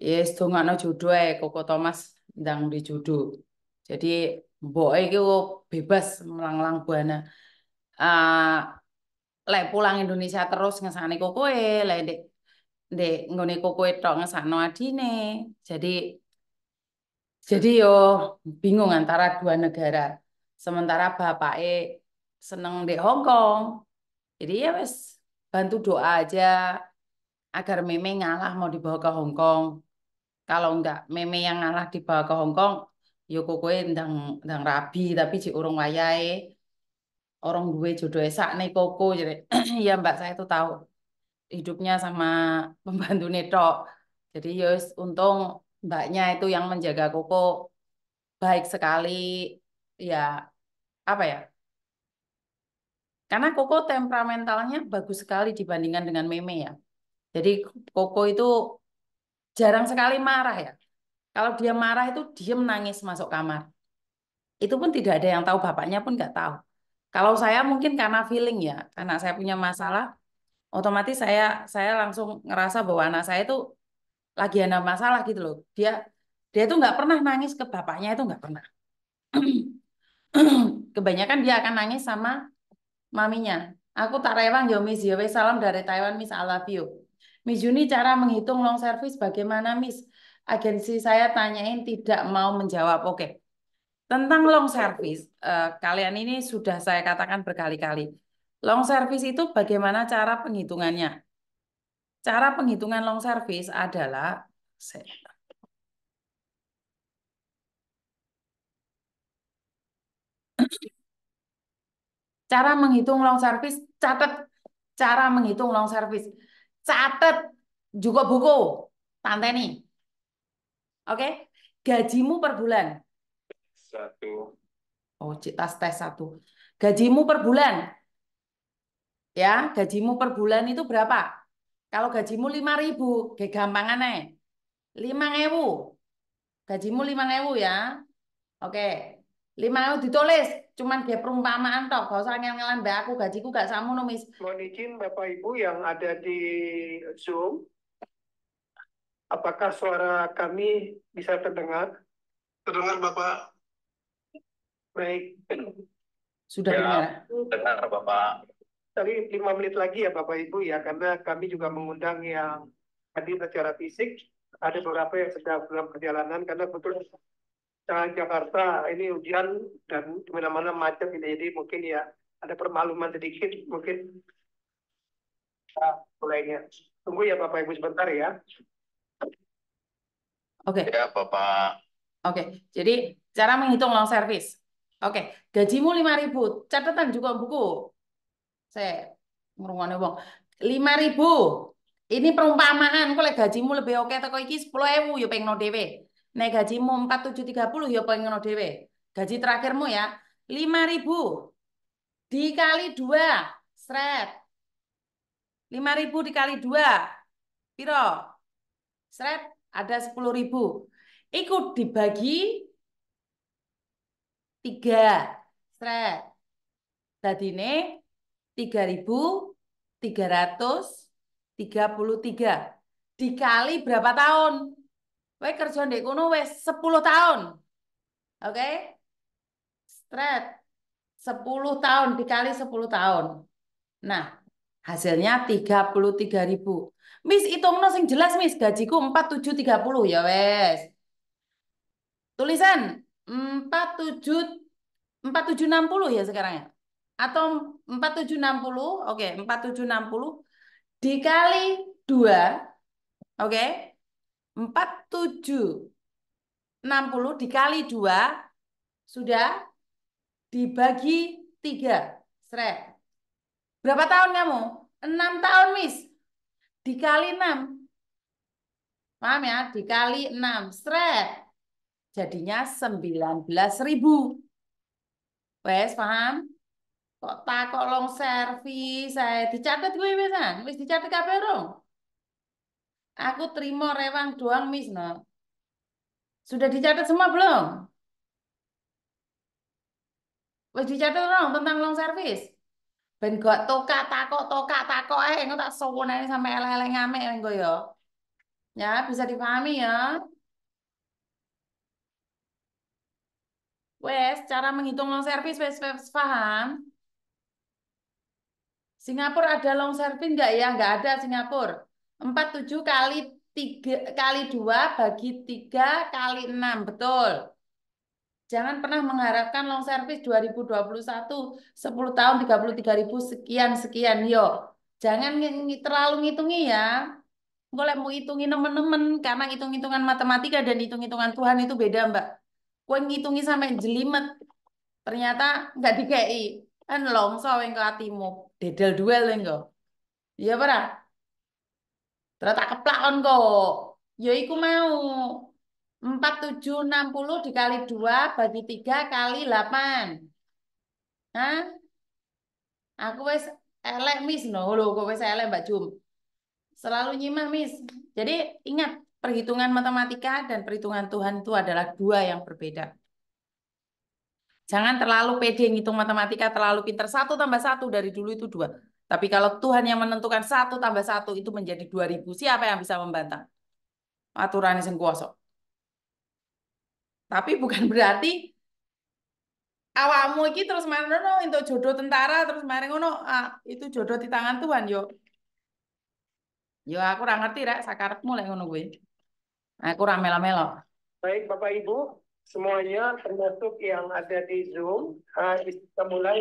Yes, ya dongakno judul ya, Koko Thomas ndang di Jadi mbok iki bebas melanglang buana. Uh, lek pulang Indonesia terus koko kokoe, lek dek dek nggone kokoe tok ngesakno adine. Jadi jadi yo bingung antara dua negara. Sementara bapak bapake seneng dek Hong Kong. Jadi ya wes bantu doa aja agar Meme ngalah mau dibawa ke Hong Kong kalau enggak meme yang ngalah dibawa ke Hongkong yo ya kokoe ndang ndang rabi tapi si urung wayahe orang gue jodoh esak nih koko jadi ya mbak saya tuh tahu hidupnya sama pembantu netok jadi yo ya untung mbaknya itu yang menjaga koko baik sekali ya apa ya karena koko temperamentalnya bagus sekali dibandingkan dengan meme ya jadi koko itu jarang sekali marah ya. Kalau dia marah itu dia menangis masuk kamar. Itu pun tidak ada yang tahu, bapaknya pun nggak tahu. Kalau saya mungkin karena feeling ya, karena saya punya masalah, otomatis saya saya langsung ngerasa bahwa anak saya itu lagi ada masalah gitu loh. Dia dia itu nggak pernah nangis ke bapaknya itu nggak pernah. Kebanyakan dia akan nangis sama maminya. Aku tak rewang yo Miss, yo salam dari Taiwan Miss I love you. Miss Yuni cara menghitung long service bagaimana Miss? Agensi saya tanyain tidak mau menjawab. Oke. Tentang long service, uh, kalian ini sudah saya katakan berkali-kali. Long service itu bagaimana cara penghitungannya? Cara penghitungan long service adalah Cara menghitung long service, catat cara menghitung long service catet juga buku tante nih, oke gajimu per bulan satu oh cita tes satu gajimu per bulan ya gajimu per bulan itu berapa kalau gajimu lima ribu kayak gampangan nih lima ewu gajimu lima ewu ya oke lima ewu ditulis cuman dia perumpamaan toh gak usah ngel-ngelan mbak aku gajiku gak sama nomis mohon izin bapak ibu yang ada di zoom apakah suara kami bisa terdengar terdengar bapak baik sudah ya, dengar dengar bapak tadi lima menit lagi ya bapak ibu ya karena kami juga mengundang yang hadir secara fisik ada beberapa yang sedang dalam perjalanan karena betul Jakarta ini hujan dan di mana-mana macet jadi mungkin ya ada permaluman sedikit mungkin nah, mulainya. Tunggu ya Bapak Ibu sebentar ya. Oke. Okay. Ya Bapak. Oke, okay. jadi cara menghitung long service. Oke, okay. gajimu ribu. catatan juga buku. Saya ngurungannya Lima ribu, ini perumpamaan, kalau gajimu lebih oke okay, toko iki yuk ya pengen no dewe Nek gajimu 4730 ya pengen dhewe. Gaji terakhirmu ya 5000 dikali 2 sret. 5000 dikali 2 piro? Sret ada 10000. Ikut dibagi 3 sret. Dadine 3333 dikali berapa tahun? Wae kerja ndek kono wis 10 tahun. Oke? Okay? Stret. 10 tahun dikali sepuluh tahun. Nah, hasilnya tiga tiga puluh 33.000. Miss hitungno sing jelas Miss gajiku puluh ya wes. Tulisan empat tujuh enam puluh ya sekarang ya. Atau empat tujuh enam puluh oke, empat tujuh enam puluh dikali dua Oke. Okay? 47 60 dikali 2 sudah dibagi 3. Seret. Berapa tahun kamu? 6 tahun, Miss. Dikali 6. Paham ya? Dikali 6. Seret. Jadinya 19.000. Wes, paham? Kok tak kok long servis saya dicatat gue Miss. Wis dicatat kabeh rong. Aku terima rewang doang, Misno. Sudah dicatat semua belum? Wis dicatat dong tentang long service. Ben gak toka takok toka takok eh engko tak sowanane sampe eleh-eleh ngamek engko ya. Ya, bisa dipahami ya. Wes, cara menghitung long service wes, wes paham? Singapura ada long service enggak ya? Enggak ada Singapura empat tujuh kali tiga kali dua bagi tiga kali enam betul. Jangan pernah mengharapkan long service 2021 10 tahun ribu sekian sekian yo. Jangan terlalu ngitungi ya. Boleh mau hitungin temen-temen karena hitung-hitungan matematika dan hitung-hitungan Tuhan itu beda, Mbak. Kue ngitungi sampai jelimet. Ternyata nggak dikei. Kan longso yang ke hatimu. Dedel duel yang Iya, Pak. Terus tak keplak kan kok. Ya iku mau. 4760 dikali 2 bagi 3 kali 8. Hah? Aku wis elek mis no lho kok wis elek Mbak Jum. Selalu nyimak mis. Jadi ingat perhitungan matematika dan perhitungan Tuhan itu adalah dua yang berbeda. Jangan terlalu pede ngitung matematika, terlalu pinter. Satu tambah satu dari dulu itu dua. Tapi kalau Tuhan yang menentukan satu tambah satu itu menjadi dua ribu, siapa yang bisa membantah? Aturan yang kuasa. Tapi bukan berarti awakmu iki terus main ngono itu jodoh tentara terus main ngono ah, itu jodoh di tangan Tuhan yo. Yo aku kurang ngerti rek sakarepmu lek ngono kuwi. Aku ora melo-melo. Baik Bapak Ibu, semuanya termasuk yang ada di Zoom, ah, kita mulai